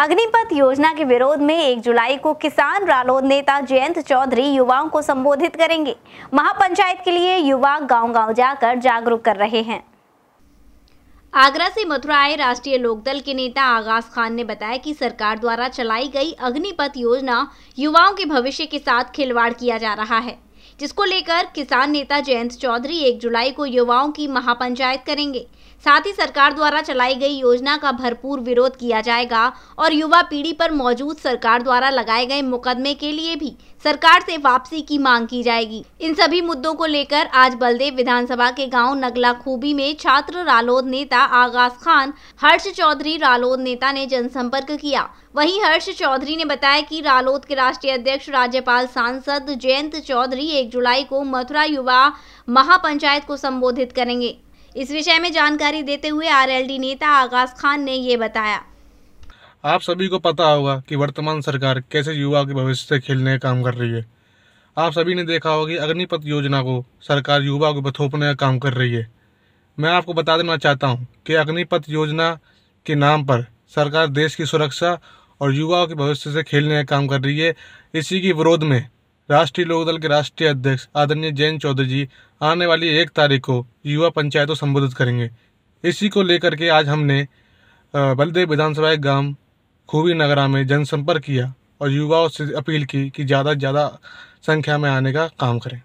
अग्निपथ योजना के विरोध में 1 जुलाई को किसान रालोद नेता जयंत चौधरी युवाओं को संबोधित करेंगे महापंचायत के लिए युवा गांव-गांव जाकर जागरूक कर रहे हैं आगरा से मथुरा आए राष्ट्रीय लोकदल के नेता आगाज खान ने बताया कि सरकार द्वारा चलाई गई अग्निपथ योजना युवाओं के भविष्य के साथ खिलवाड़ किया जा रहा है जिसको लेकर किसान नेता जयंत चौधरी 1 जुलाई को युवाओं की महापंचायत करेंगे साथ ही सरकार द्वारा चलाई गई योजना का भरपूर विरोध किया जाएगा और युवा पीढ़ी पर मौजूद सरकार द्वारा लगाए गए मुकदमे के लिए भी सरकार से वापसी की मांग की जाएगी इन सभी मुद्दों को लेकर आज बलदेव विधानसभा के गांव नगला खूबी में छात्र रालोद नेता आगाज खान हर्ष चौधरी रालोद नेता ने जनसंपर्क किया वहीं हर्ष चौधरी ने बताया कि रालोद के राष्ट्रीय अध्यक्ष राज्यपाल सांसद जयंत चौधरी एक जुलाई को मथुरा युवा महापंचायत को संबोधित करेंगे इस विषय में जानकारी देते हुए आरएलडी नेता आगाज खान ने ये बताया आप सभी को पता होगा कि वर्तमान सरकार कैसे युवा के भविष्य से खेलने का काम कर रही है आप सभी ने देखा होगा कि अग्निपथ योजना को सरकार युवा को थोपने का काम कर रही है मैं आपको बता देना चाहता हूँ कि अग्निपथ योजना के नाम पर सरकार देश की सुरक्षा और युवाओं के भविष्य से खेलने का काम कर रही है इसी के विरोध में राष्ट्रीय लोकदल के राष्ट्रीय अध्यक्ष आदरणीय जैन चौधरी जी आने वाली एक तारीख को युवा पंचायतों को संबोधित करेंगे इसी को लेकर के आज हमने बलदेव विधानसभा गांव खूबी नगरा में जनसंपर्क किया और युवाओं से अपील की कि ज़्यादा से ज़्यादा संख्या में आने का काम करें